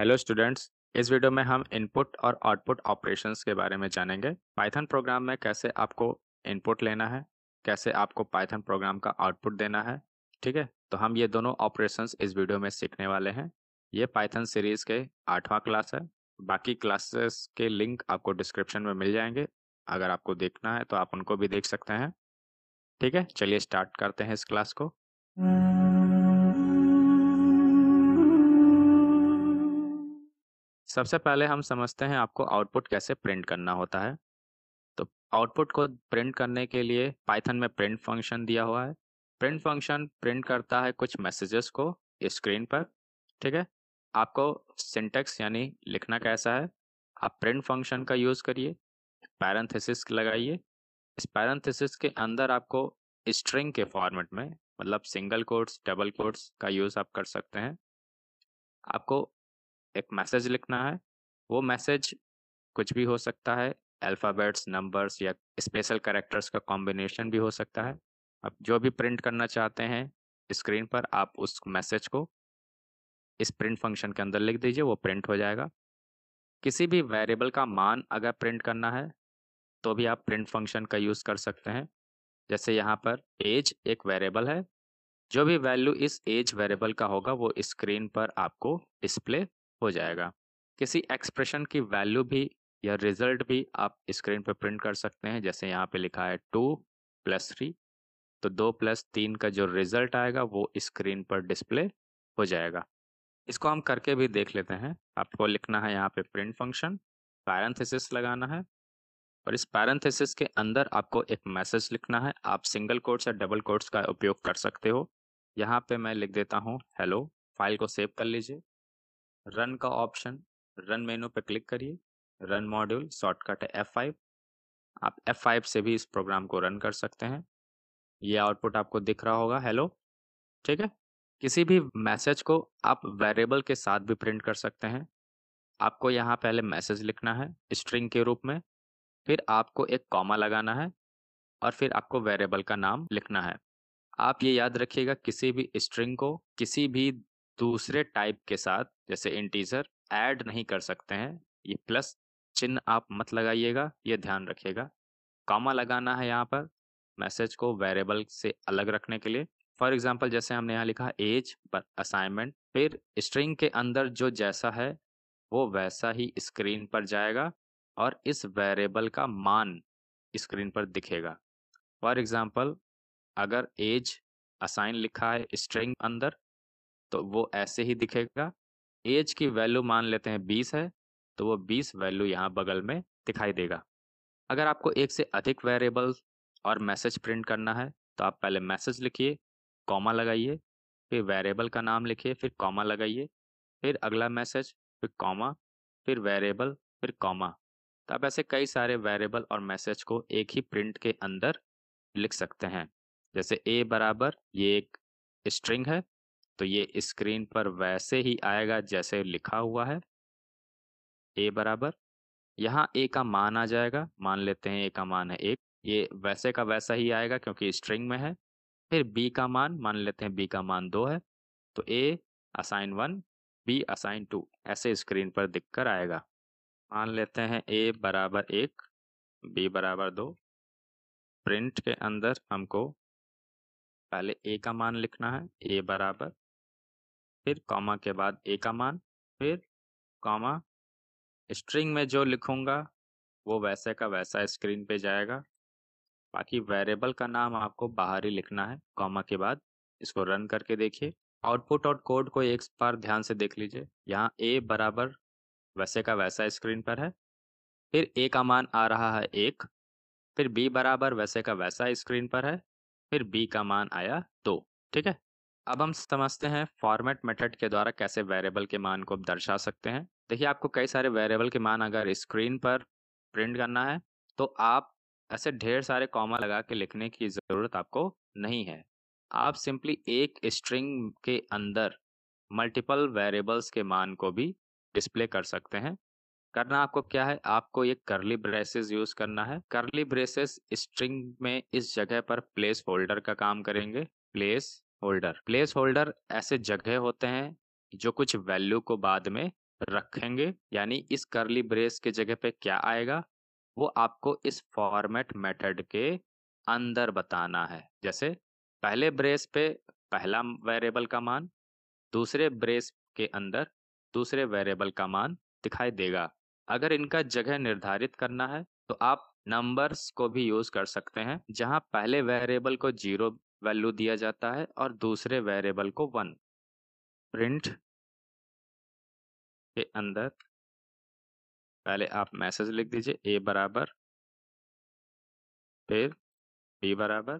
hello students इस video में हम इनपुट और आउटपुट ऑपरेशंस के बारे में जानेंगे पाइथन प्रोग्राम में कैसे आपको इनपुट लेना है कैसे आपको पाइथन प्रोग्राम का आउटपुट देना है ठीक है तो हम ये दोनों ऑपरेशंस इस वीडियो में सीखने वाले हैं ये पाइथन सीरीज के आठवां क्लास है बाकी क्लासेस के लिंक आपको डिस्क्रिप्शन में मिल जाएंगे अगर आपको देखना है तो आप उनको भी देख सकते हैं ठीक है चलिए स्टार्ट करते हैं इस क्लास को सबसे पहले हम समझते हैं आपको आउटपुट कैसे प्रिंट करना होता है तो आउटपुट को प्रिंट करने के लिए पाइथन में प्रिंट फंक्शन दिया हुआ है प्रिंट फंक्शन प्रिंट करता है कुछ मैसेजेस को स्क्रीन पर ठीक है आपको सिंटेक्स यानी लिखना कैसा है आप प्रिंट फंक्शन का यूज़ करिए पैरेंथेसिस लगाइए इस पैरेंथेसिस के अंदर आपको स्ट्रिंग के फॉर्मेट में मतलब सिंगल कोड्स डबल कोड्स का यूज़ आप कर सकते हैं आपको एक मैसेज लिखना है वो मैसेज कुछ भी हो सकता है अल्फ़ाबेट्स नंबर्स या स्पेशल करेक्टर्स का कॉम्बिनेशन भी हो सकता है अब जो भी प्रिंट करना चाहते हैं स्क्रीन पर आप उस मैसेज को इस प्रिंट फंक्शन के अंदर लिख दीजिए वो प्रिंट हो जाएगा किसी भी वेरिएबल का मान अगर प्रिंट करना है तो भी आप प्रिंट फंक्शन का यूज़ कर सकते हैं जैसे यहाँ पर एज एक वेरिएबल है जो भी वैल्यू इस एज वेरिएबल का होगा वो स्क्रीन पर आपको डिस्प्ले हो जाएगा किसी एक्सप्रेशन की वैल्यू भी या रिजल्ट भी आप स्क्रीन पर प्रिंट कर सकते हैं जैसे यहाँ पे लिखा है टू प्लस थ्री तो दो प्लस तीन का जो रिजल्ट आएगा वो स्क्रीन पर डिस्प्ले हो जाएगा इसको हम करके भी देख लेते हैं आपको लिखना है यहाँ पे प्रिंट फंक्शन पैरेंथेसिस लगाना है और इस पैरेंथेसिस के अंदर आपको एक मैसेज लिखना है आप सिंगल कोट्स या डबल कोर्ट्स का उपयोग कर सकते हो यहाँ पे मैं लिख देता हूँ हेलो फाइल को सेव कर लीजिए रन का ऑप्शन रन मेनू पर क्लिक करिए रन मॉड्यूल शॉर्टकट है F5 आप F5 से भी इस प्रोग्राम को रन कर सकते हैं ये आउटपुट आपको दिख रहा होगा हेलो ठीक है किसी भी मैसेज को आप वेरिएबल के साथ भी प्रिंट कर सकते हैं आपको यहाँ पहले मैसेज लिखना है स्ट्रिंग के रूप में फिर आपको एक कॉमा लगाना है और फिर आपको वेरिएबल का नाम लिखना है आप ये याद रखिएगा किसी भी स्ट्रिंग को किसी भी दूसरे टाइप के साथ जैसे इंटीजर ऐड नहीं कर सकते हैं ये प्लस चिन्ह आप मत लगाइएगा ये ध्यान रखिएगा कामा लगाना है यहाँ पर मैसेज को वेरिएबल से अलग रखने के लिए फॉर एग्जाम्पल जैसे हमने यहाँ लिखा एज पर असाइनमेंट फिर स्ट्रिंग के अंदर जो जैसा है वो वैसा ही स्क्रीन पर जाएगा और इस वेरिएबल का मान स्क्रीन पर दिखेगा फॉर एग्जाम्पल अगर एज असाइन लिखा है स्ट्रिंग अंदर तो वो ऐसे ही दिखेगा एज की वैल्यू मान लेते हैं बीस है तो वो बीस वैल्यू यहाँ बगल में दिखाई देगा अगर आपको एक से अधिक वेरिएबल और मैसेज प्रिंट करना है तो आप पहले मैसेज लिखिए कॉमा लगाइए फिर वेरिएबल का नाम लिखिए फिर कॉमा लगाइए फिर अगला मैसेज फिर कॉमा फिर वेरिएबल फिर कॉमा तो आप ऐसे कई सारे वेरिएबल और मैसेज को एक ही प्रिंट के अंदर लिख सकते हैं जैसे ए बराबर ये एक स्ट्रिंग है तो ये स्क्रीन पर वैसे ही आएगा जैसे लिखा हुआ है ए बराबर यहाँ ए का मान आ जाएगा मान लेते हैं ए का मान है एक ये वैसे का वैसा ही आएगा क्योंकि स्ट्रिंग में है फिर बी का मान मान लेते हैं बी का मान दो है तो A assign one B assign two ऐसे स्क्रीन पर दिख कर आएगा मान लेते हैं ए बराबर एक बी बराबर दो प्रिंट के अंदर हमको पहले ए का मान लिखना है ए बराबर फिर कॉमा के बाद ए का मान फिर कॉमा स्ट्रिंग में जो लिखूंगा वो वैसे का वैसा स्क्रीन पे जाएगा बाकी वेरिएबल का नाम आपको बाहर ही लिखना है कॉमा के बाद इसको रन करके देखिए आउटपुट और कोड को एक बार ध्यान से देख लीजिए यहाँ ए बराबर वैसे का वैसा स्क्रीन पर है फिर ए का मान आ रहा है एक फिर बी बराबर वैसे का वैसा स्क्रीन पर है फिर बी का मान आया दो ठीक है अब हम समझते हैं फॉर्मेट मेथड के द्वारा कैसे वेरिएबल के मान को दर्शा सकते हैं देखिए आपको कई सारे वेरिएबल के मान अगर स्क्रीन पर प्रिंट करना है तो आप ऐसे ढेर सारे कॉमा लगा के लिखने की ज़रूरत आपको नहीं है आप सिंपली एक स्ट्रिंग के अंदर मल्टीपल वेरिएबल्स के मान को भी डिस्प्ले कर सकते हैं करना आपको क्या है आपको ये करली ब्रेसेस यूज करना है करली ब्रेसेस स्ट्रिंग में इस जगह पर प्लेस होल्डर का काम करेंगे प्लेस होल्डर प्लेस होल्डर ऐसे जगह होते हैं जो कुछ वैल्यू को बाद में रखेंगे यानी इस करली ब्रेस के जगह पे क्या आएगा वो आपको इस फॉर्मेट मेथड के अंदर बताना है जैसे पहले ब्रेस पे पहला वेरिएबल का मान दूसरे ब्रेस के अंदर दूसरे वेरिएबल का मान दिखाई देगा अगर इनका जगह निर्धारित करना है तो आप नंबर्स को भी यूज कर सकते हैं जहां पहले वेरिएबल को जीरो वैल्यू दिया जाता है और दूसरे वेरिएबल को वन प्रिंट के अंदर पहले आप मैसेज लिख दीजिए ए बराबर फिर बी बराबर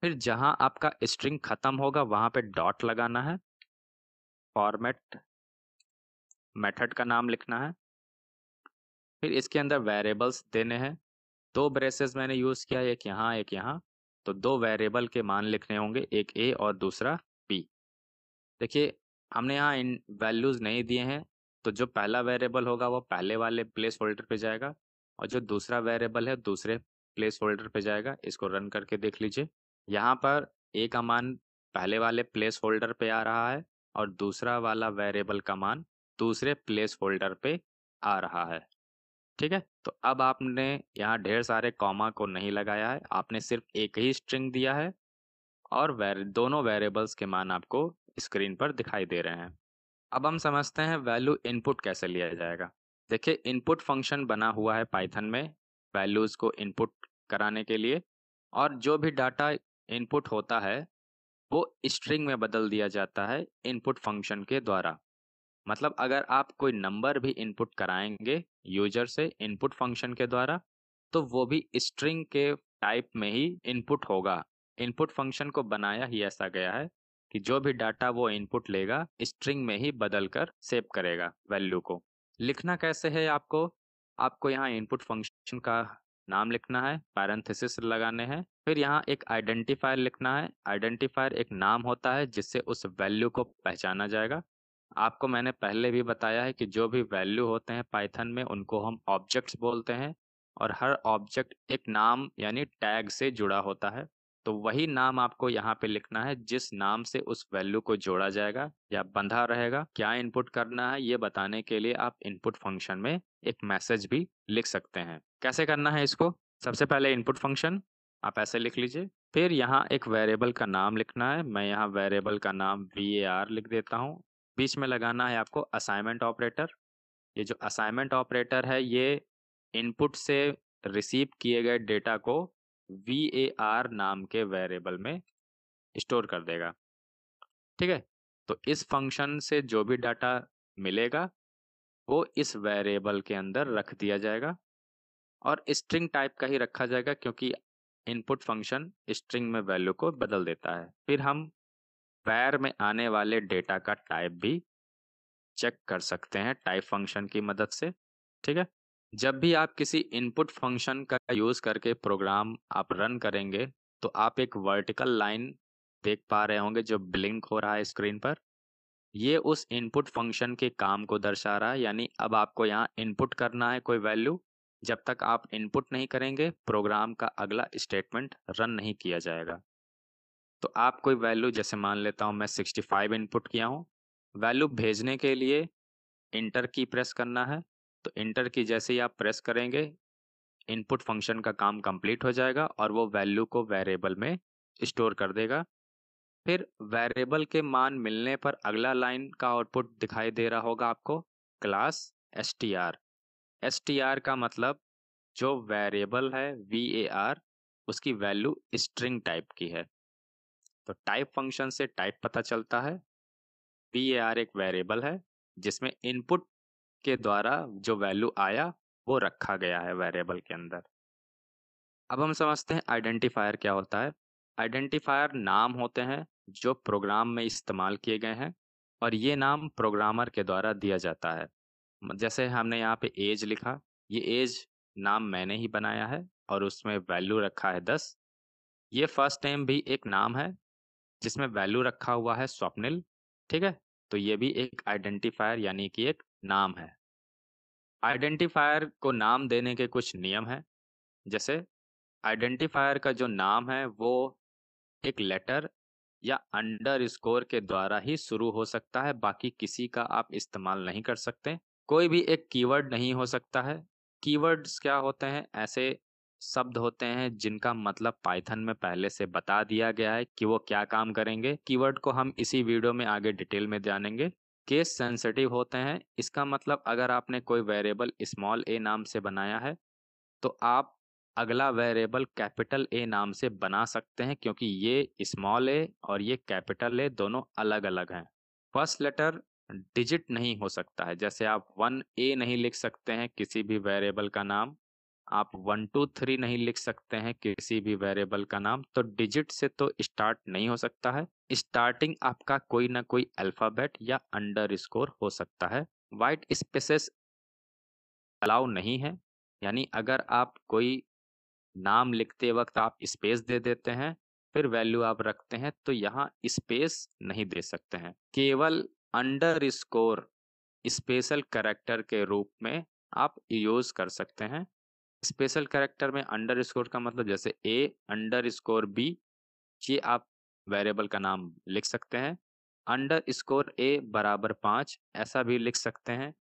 फिर जहां आपका स्ट्रिंग खत्म होगा वहां पे डॉट लगाना है फॉर्मेट मेथड का नाम लिखना है फिर इसके अंदर वेरिएबल्स देने हैं दो ब्रेसेस मैंने यूज़ किया एक यहाँ एक यहाँ तो दो वेरिएबल के मान लिखने होंगे एक ए और दूसरा बी देखिए हमने यहाँ इन वैल्यूज़ नहीं दिए हैं तो जो पहला वेरिएबल होगा वो पहले वाले प्लेस होल्डर पे जाएगा और जो दूसरा वेरिएबल है दूसरे प्लेस होल्डर पे जाएगा इसको रन करके देख लीजिए यहाँ पर ए का मान पहले वाले प्लेस होल्डर पे आ रहा है और दूसरा वाला वेरिएबल का मान दूसरे प्लेस होल्डर पे आ रहा है ठीक है तो अब आपने यहाँ ढेर सारे कॉमा को नहीं लगाया है आपने सिर्फ एक ही स्ट्रिंग दिया है और वेर, दोनों वेरिएबल्स के मान आपको स्क्रीन पर दिखाई दे रहे हैं अब हम समझते हैं वैल्यू इनपुट कैसे लिया जाएगा देखिए इनपुट फंक्शन बना हुआ है पाइथन में वैल्यूज़ को इनपुट कराने के लिए और जो भी डाटा इनपुट होता है वो स्ट्रिंग में बदल दिया जाता है इनपुट फंक्शन के द्वारा मतलब अगर आप कोई नंबर भी इनपुट कराएंगे यूजर से इनपुट फंक्शन के द्वारा तो वो भी स्ट्रिंग के टाइप में ही इनपुट होगा इनपुट फंक्शन को बनाया ही ऐसा गया है कि जो भी डाटा वो इनपुट लेगा स्ट्रिंग में ही बदल कर सेव करेगा वैल्यू को लिखना कैसे है आपको आपको यहाँ इनपुट फंक्शन का नाम लिखना है पैरेंथेसिस लगाने हैं फिर यहाँ एक आइडेंटिफायर लिखना है आइडेंटिफायर एक नाम होता है जिससे उस वैल्यू को पहचाना जाएगा आपको मैंने पहले भी बताया है कि जो भी वैल्यू होते हैं पाइथन में उनको हम ऑब्जेक्ट्स बोलते हैं और हर ऑब्जेक्ट एक नाम यानी टैग से जुड़ा होता है तो वही नाम आपको यहाँ पे लिखना है जिस नाम से उस वैल्यू को जोड़ा जाएगा या बंधा रहेगा क्या इनपुट करना है ये बताने के लिए आप इनपुट फंक्शन में एक मैसेज भी लिख सकते हैं कैसे करना है इसको सबसे पहले इनपुट फंक्शन आप ऐसे लिख लीजिए फिर यहाँ एक वेरिएबल का नाम लिखना है मैं यहाँ वेरिएबल का नाम वी ए आर लिख देता हूँ बीच में लगाना है आपको असाइनमेंट ऑपरेटर ये जो असाइनमेंट ऑपरेटर है ये इनपुट से रिसीव किए गए डेटा को वी ए आर नाम के वेरिएबल में स्टोर कर देगा ठीक है तो इस फंक्शन से जो भी डाटा मिलेगा वो इस वेरिएबल के अंदर रख दिया जाएगा और स्ट्रिंग टाइप का ही रखा जाएगा क्योंकि इनपुट फंक्शन स्ट्रिंग में वैल्यू को बदल देता है फिर हम पैर में आने वाले डेटा का टाइप भी चेक कर सकते हैं टाइप फंक्शन की मदद से ठीक है जब भी आप किसी इनपुट फंक्शन का यूज़ करके प्रोग्राम आप रन करेंगे तो आप एक वर्टिकल लाइन देख पा रहे होंगे जो ब्लिंक हो रहा है स्क्रीन पर ये उस इनपुट फंक्शन के काम को दर्शा रहा है यानी अब आपको यहाँ इनपुट करना है कोई वैल्यू जब तक आप इनपुट नहीं करेंगे प्रोग्राम का अगला स्टेटमेंट रन नहीं किया जाएगा तो आप कोई वैल्यू जैसे मान लेता हूँ मैं 65 इनपुट किया हूँ वैल्यू भेजने के लिए इंटर की प्रेस करना है तो इंटर की जैसे ही आप प्रेस करेंगे इनपुट फंक्शन का काम कंप्लीट हो जाएगा और वो वैल्यू को वेरिएबल में स्टोर कर देगा फिर वेरिएबल के मान मिलने पर अगला लाइन का आउटपुट दिखाई दे रहा होगा आपको class S T R S T R का मतलब जो वेरिएबल है वी ए आर उसकी वैल्यू स्ट्रिंग टाइप की है तो टाइप फंक्शन से टाइप पता चलता है पी ए आर एक वेरिएबल है जिसमें इनपुट के द्वारा जो वैल्यू आया वो रखा गया है वेरिएबल के अंदर अब हम समझते हैं आइडेंटिफायर क्या होता है आइडेंटिफायर नाम होते हैं जो प्रोग्राम में इस्तेमाल किए गए हैं और ये नाम प्रोग्रामर के द्वारा दिया जाता है जैसे हमने यहाँ पे एज लिखा ये एज नाम मैंने ही बनाया है और उसमें वैल्यू रखा है दस ये फर्स्ट नेम भी एक नाम है जिसमें वैल्यू रखा हुआ है स्वप्निल ठीक है तो ये भी एक आइडेंटिफायर यानी कि एक नाम है आइडेंटिफायर को नाम देने के कुछ नियम हैं जैसे आइडेंटिफायर का जो नाम है वो एक लेटर या अंडर स्कोर के द्वारा ही शुरू हो सकता है बाकी किसी का आप इस्तेमाल नहीं कर सकते कोई भी एक कीवर्ड नहीं हो सकता है कीवर्ड्स क्या होते हैं ऐसे शब्द होते हैं जिनका मतलब पाइथन में पहले से बता दिया गया है कि वो क्या काम करेंगे कीवर्ड को हम इसी वीडियो में आगे डिटेल में जानेंगे केस सेंसिटिव होते हैं इसका मतलब अगर आपने कोई वेरिएबल स्मॉल ए नाम से बनाया है तो आप अगला वेरिएबल कैपिटल ए नाम से बना सकते हैं क्योंकि ये स्मॉल ए और ये कैपिटल ए दोनों अलग अलग हैं फर्स्ट लेटर डिजिट नहीं हो सकता है जैसे आप वन ए नहीं लिख सकते हैं किसी भी वेरिएबल का नाम आप वन टू थ्री नहीं लिख सकते हैं किसी भी वेरिएबल का नाम तो डिजिट से तो स्टार्ट नहीं हो सकता है स्टार्टिंग आपका कोई ना कोई अल्फाबेट या अंडर स्कोर हो सकता है वाइट स्पेसेस अलाउ नहीं है यानी अगर आप कोई नाम लिखते वक्त आप स्पेस दे देते हैं फिर वैल्यू आप रखते हैं तो यहाँ स्पेस नहीं दे सकते हैं केवल अंडर स्कोर स्पेशल करेक्टर के रूप में आप यूज कर सकते हैं स्पेशल कैरेक्टर में अंडर स्कोर का मतलब जैसे ए अंडर स्कोर बी ये आप वेरिएबल का नाम लिख सकते हैं अंडर स्कोर ए बराबर पाँच ऐसा भी लिख सकते हैं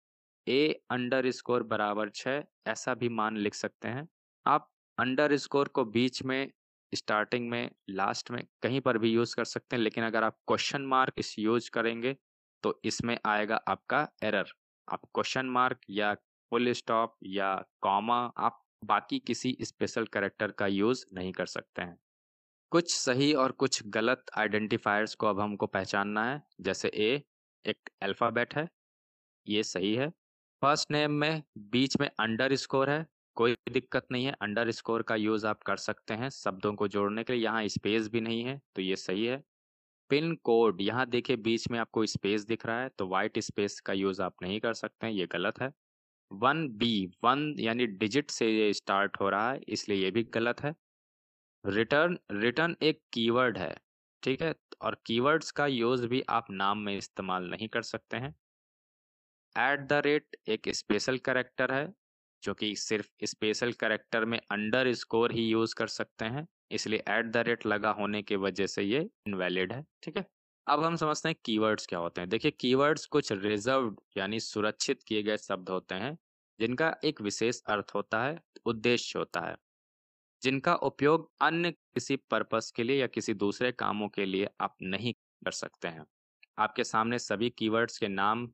ए अंडर स्कोर बराबर छः ऐसा भी मान लिख सकते हैं आप अंडर स्कोर को बीच में स्टार्टिंग में लास्ट में कहीं पर भी यूज़ कर सकते हैं लेकिन अगर आप क्वेश्चन मार्क इस यूज करेंगे तो इसमें आएगा आपका एरर आप क्वेश्चन मार्क या फुल स्टॉप या कॉमा आप बाकी किसी स्पेशल करेक्टर का यूज़ नहीं कर सकते हैं कुछ सही और कुछ गलत आइडेंटिफायर्स को अब हमको पहचानना है जैसे ए एक अल्फ़ाबेट है ये सही है फर्स्ट नेम में बीच में अंडर स्कोर है कोई दिक्कत नहीं है अंडर स्कोर का यूज़ आप कर सकते हैं शब्दों को जोड़ने के लिए यहाँ स्पेस भी नहीं है तो ये सही है पिन कोड यहाँ देखिए बीच में आपको स्पेस दिख रहा है तो वाइट स्पेस का यूज़ आप नहीं कर सकते हैं ये गलत है वन बी वन यानी डिजिट से ये स्टार्ट हो रहा है इसलिए ये भी गलत है रिटर्न रिटर्न एक कीवर्ड है ठीक है और कीवर्ड्स का यूज भी आप नाम में इस्तेमाल नहीं कर सकते हैं एट द रेट एक स्पेशल करेक्टर है जो कि सिर्फ स्पेशल करेक्टर में अंडर स्कोर ही यूज कर सकते हैं इसलिए एट द रेट लगा होने के वजह से ये इनवैलिड है ठीक है अब हम समझते हैं कीवर्ड्स क्या होते हैं देखिए कीवर्ड्स कुछ रिजर्व यानी सुरक्षित किए गए शब्द होते हैं जिनका एक विशेष अर्थ होता है उद्देश्य होता है जिनका उपयोग अन्य किसी पर्पस के लिए या किसी दूसरे कामों के लिए आप नहीं कर सकते हैं आपके सामने सभी कीवर्ड्स के नाम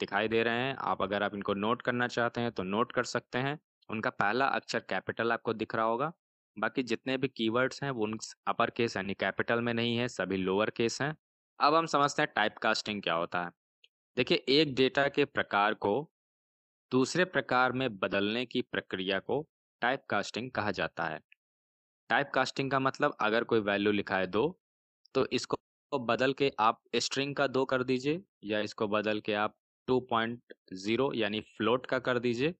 दिखाई दे रहे हैं आप अगर आप इनको नोट करना चाहते हैं तो नोट कर सकते हैं उनका पहला अक्षर कैपिटल आपको दिख रहा होगा बाकी जितने भी कीवर्ड्स हैं वो उन अपर केस यानी कैपिटल में नहीं है सभी लोअर केस हैं अब हम समझते हैं टाइप कास्टिंग क्या होता है देखिए एक डेटा के प्रकार को दूसरे प्रकार में बदलने की प्रक्रिया को टाइप कास्टिंग कहा जाता है टाइप कास्टिंग का मतलब अगर कोई वैल्यू लिखा है दो तो इसको बदल के आप स्ट्रिंग का दो कर दीजिए या इसको बदल के आप 2.0 यानी फ्लोट का कर दीजिए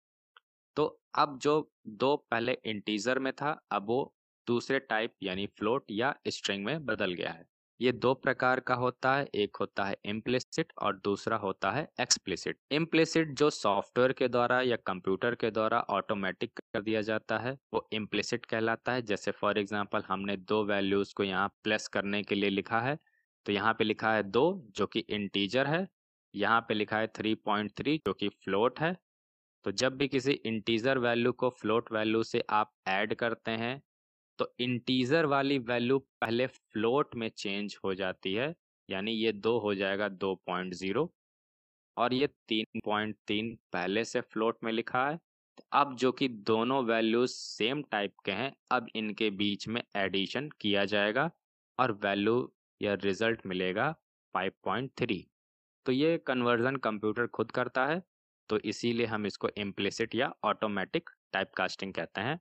तो अब जो दो पहले इंटीजर में था अब वो दूसरे टाइप यानी फ्लोट या स्ट्रिंग में बदल गया है ये दो प्रकार का होता है एक होता है इम्प्लिसिट और दूसरा होता है एक्सप्लिसिट इम्प्लिसिट जो सॉफ्टवेयर के द्वारा या कंप्यूटर के द्वारा ऑटोमेटिक कर दिया जाता है वो इम्प्लिसिट कहलाता है जैसे फॉर एग्जांपल हमने दो वैल्यूज को यहाँ प्लस करने के लिए लिखा है तो यहाँ पे लिखा है दो जो कि इंटीजर है यहाँ पे लिखा है थ्री पॉइंट थ्री जो कि फ्लोट है तो जब भी किसी इंटीजर वैल्यू को फ्लोट वैल्यू से आप ऐड करते हैं तो इंटीजर वाली वैल्यू पहले फ्लोट में चेंज हो जाती है यानी ये दो हो जाएगा दो पॉइंट जीरो और ये तीन पॉइंट तीन पहले से फ्लोट में लिखा है तो अब जो कि दोनों वैल्यूज सेम टाइप के हैं अब इनके बीच में एडिशन किया जाएगा और वैल्यू या रिजल्ट मिलेगा फाइव पॉइंट थ्री तो ये कन्वर्जन कंप्यूटर खुद करता है तो इसीलिए हम इसको इम्प्लिसिट या ऑटोमेटिक टाइपकास्टिंग कहते हैं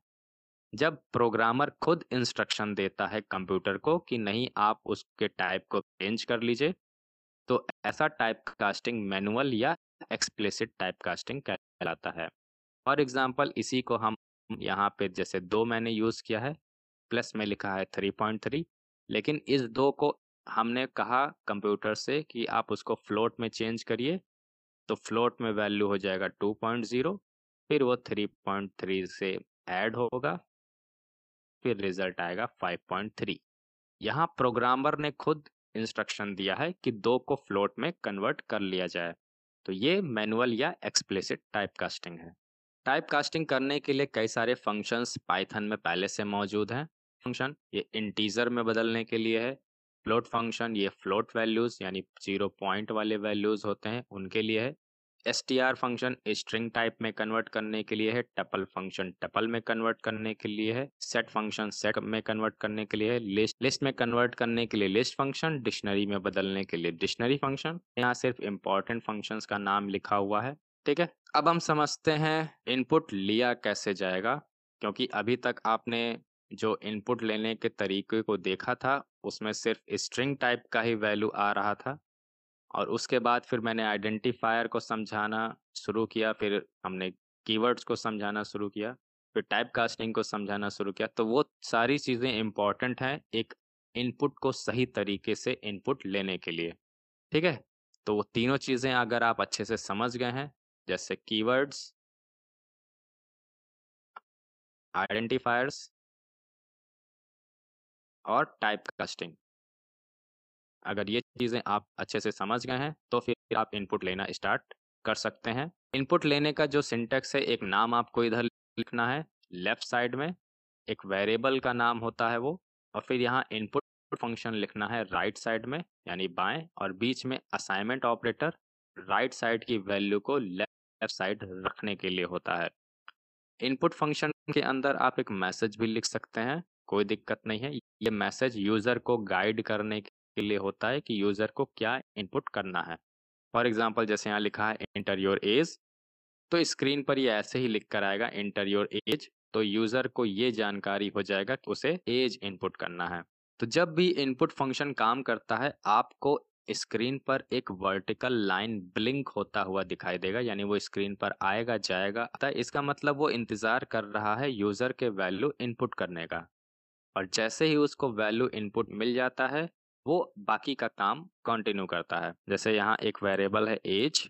जब प्रोग्रामर खुद इंस्ट्रक्शन देता है कंप्यूटर को कि नहीं आप उसके टाइप को चेंज कर लीजिए तो ऐसा टाइप कास्टिंग मैनुअल या एक्सप्लिसिट टाइप कास्टिंग कहलाता है फॉर एग्जाम्पल इसी को हम यहाँ पे जैसे दो मैंने यूज़ किया है प्लस में लिखा है थ्री पॉइंट थ्री लेकिन इस दो को हमने कहा कंप्यूटर से कि आप उसको फ्लोट में चेंज करिए तो फ्लोट में वैल्यू हो जाएगा टू पॉइंट ज़ीरो फिर वो थ्री पॉइंट थ्री से ऐड होगा फिर रिजल्ट आएगा 5.3 पॉइंट यहाँ प्रोग्रामर ने खुद इंस्ट्रक्शन दिया है कि दो को फ्लोट में कन्वर्ट कर लिया जाए तो ये मैनुअल या एक्सप्लिसिट टाइप कास्टिंग है टाइप कास्टिंग करने के लिए कई सारे फंक्शंस पाइथन में पहले से मौजूद हैं फंक्शन ये इंटीजर में बदलने के लिए है फ्लोट फंक्शन ये फ्लोट वैल्यूज यानी जीरो पॉइंट वाले वैल्यूज होते हैं उनके लिए है S T R function string type में कन्वर्ट करने के लिए है टपल फंक्शन टपल में कन्वर्ट करने के लिए है सेट फंक्शन सेट में कन्वर्ट करने के लिए है लिस्ट लिस्ट में कन्वर्ट करने के लिए लिस्ट फंक्शन डिक्शनरी में बदलने के लिए डिक्शनरी फंक्शन यहाँ सिर्फ इम्पोर्टेंट फंक्शन का नाम लिखा हुआ है ठीक है अब हम समझते हैं इनपुट लिया कैसे जाएगा क्योंकि अभी तक आपने जो इनपुट लेने के तरीके को देखा था उसमें सिर्फ स्ट्रिंग टाइप का ही वैल्यू आ रहा था और उसके बाद फिर मैंने आइडेंटिफायर को समझाना शुरू किया फिर हमने कीवर्ड्स को समझाना शुरू किया फिर टाइप कास्टिंग को समझाना शुरू किया तो वो सारी चीज़ें इम्पॉर्टेंट हैं एक इनपुट को सही तरीके से इनपुट लेने के लिए ठीक है तो वो तीनों चीज़ें अगर आप अच्छे से समझ गए हैं जैसे कीवर्ड्स आइडेंटिफायर्स और टाइप कास्टिंग अगर ये चीज़ें आप अच्छे से समझ गए हैं तो फिर आप इनपुट लेना स्टार्ट कर सकते हैं इनपुट लेने का जो सिंटेक्स है एक नाम आपको इधर लिखना है लेफ्ट साइड में एक वेरिएबल का नाम होता है वो और फिर यहाँ इनपुट फंक्शन लिखना है राइट right साइड में यानी बाएं और बीच में असाइनमेंट ऑपरेटर राइट साइड की वैल्यू को लेफ्ट साइड रखने के लिए होता है इनपुट फंक्शन के अंदर आप एक मैसेज भी लिख सकते हैं कोई दिक्कत नहीं है ये मैसेज यूजर को गाइड करने के लिए होता है कि यूज़र को क्या इनपुट करना है फॉर एग्जाम्पल जैसे यहाँ लिखा है इंटर योर एज तो स्क्रीन पर ये ऐसे ही लिख कर आएगा इंटर योर एज तो यूज़र को ये जानकारी हो जाएगा कि उसे एज इनपुट करना है तो जब भी इनपुट फंक्शन काम करता है आपको स्क्रीन पर एक वर्टिकल लाइन ब्लिंक होता हुआ दिखाई देगा यानी वो स्क्रीन पर आएगा जाएगा तो इसका मतलब वो इंतज़ार कर रहा है यूज़र के वैल्यू इनपुट करने का और जैसे ही उसको वैल्यू इनपुट मिल जाता है वो बाकी का काम कंटिन्यू करता है जैसे यहाँ एक वेरिएबल है एज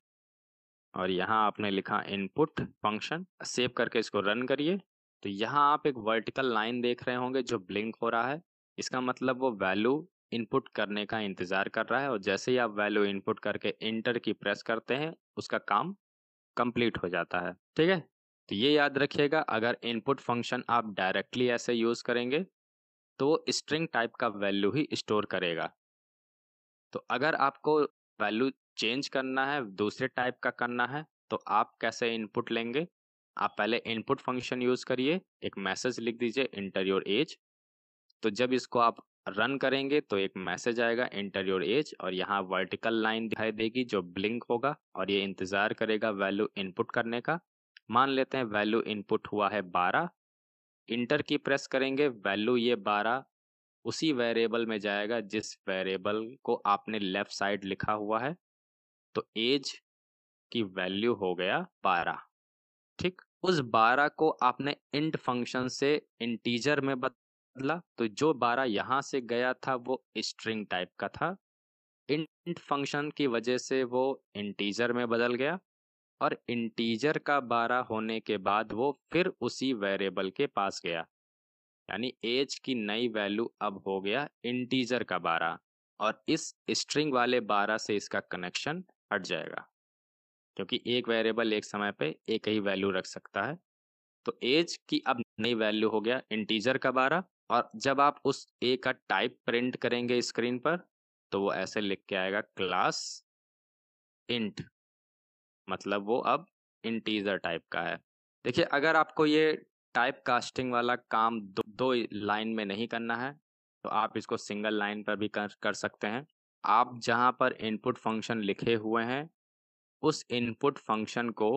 और यहाँ आपने लिखा इनपुट फंक्शन सेव करके इसको रन करिए तो यहाँ आप एक वर्टिकल लाइन देख रहे होंगे जो ब्लिंक हो रहा है इसका मतलब वो वैल्यू इनपुट करने का इंतज़ार कर रहा है और जैसे ही आप वैल्यू इनपुट करके इंटर की प्रेस करते हैं उसका काम कंप्लीट हो जाता है ठीक है तो ये याद रखिएगा अगर इनपुट फंक्शन आप डायरेक्टली ऐसे यूज़ करेंगे तो स्ट्रिंग टाइप का वैल्यू ही स्टोर करेगा तो अगर आपको वैल्यू चेंज करना है दूसरे टाइप का करना है तो आप कैसे इनपुट लेंगे आप पहले इनपुट फंक्शन यूज़ करिए एक मैसेज लिख दीजिए इंटर योर एज तो जब इसको आप रन करेंगे तो एक मैसेज आएगा इंटर योर एज और यहाँ वर्टिकल लाइन दिखाई देगी जो ब्लिंक होगा और ये इंतज़ार करेगा वैल्यू इनपुट करने का मान लेते हैं वैल्यू इनपुट हुआ है बारह इंटर की प्रेस करेंगे वैल्यू ये बारह उसी वेरिएबल में जाएगा जिस वेरिएबल को आपने लेफ्ट साइड लिखा हुआ है तो एज की वैल्यू हो गया बारह ठीक उस बारह को आपने इंट फंक्शन से इंटीजर में बदला तो जो बारह यहाँ से गया था वो स्ट्रिंग टाइप का था इंट फंक्शन की वजह से वो इंटीजर में बदल गया और इंटीजर का बारह होने के बाद वो फिर उसी वेरिएबल के पास गया यानी एज की नई वैल्यू अब हो गया इंटीजर का बारह और इस स्ट्रिंग वाले बारह से इसका कनेक्शन हट जाएगा क्योंकि एक वेरिएबल एक समय पे एक ही वैल्यू रख सकता है तो एज की अब नई वैल्यू हो गया इंटीजर का बारह और जब आप उस ए का टाइप प्रिंट करेंगे स्क्रीन पर तो वो ऐसे लिख के आएगा क्लास इंट मतलब वो अब इंटीजर टाइप का है देखिए अगर आपको ये टाइप कास्टिंग वाला काम दो, दो लाइन में नहीं करना है तो आप इसको सिंगल लाइन पर भी कर कर सकते हैं आप जहाँ पर इनपुट फंक्शन लिखे हुए हैं उस इनपुट फंक्शन को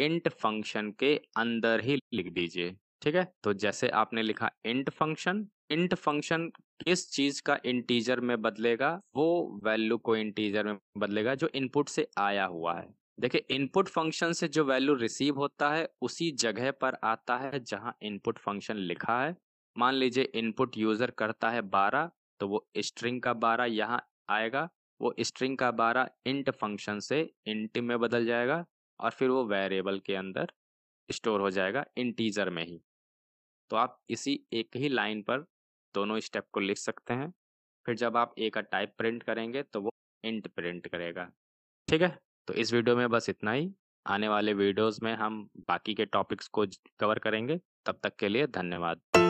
इंट फंक्शन के अंदर ही लिख दीजिए ठीक है तो जैसे आपने लिखा इंट फंक्शन इंट फंक्शन किस चीज का इंटीजर में बदलेगा वो वैल्यू को इंटीजर में बदलेगा जो इनपुट से आया हुआ है देखिए इनपुट फंक्शन से जो वैल्यू रिसीव होता है उसी जगह पर आता है जहां इनपुट फंक्शन लिखा है मान लीजिए इनपुट यूजर करता है बारह तो वो स्ट्रिंग का बारह यहाँ आएगा वो स्ट्रिंग का बारह इंट फंक्शन से इंट में बदल जाएगा और फिर वो वेरिएबल के अंदर स्टोर हो जाएगा इंटीजर में ही तो आप इसी एक ही लाइन पर दोनों स्टेप को लिख सकते हैं फिर जब आप ए का टाइप प्रिंट करेंगे तो वो इंट प्रिंट करेगा ठीक है तो इस वीडियो में बस इतना ही आने वाले वीडियोस में हम बाकी के टॉपिक्स को कवर करेंगे तब तक के लिए धन्यवाद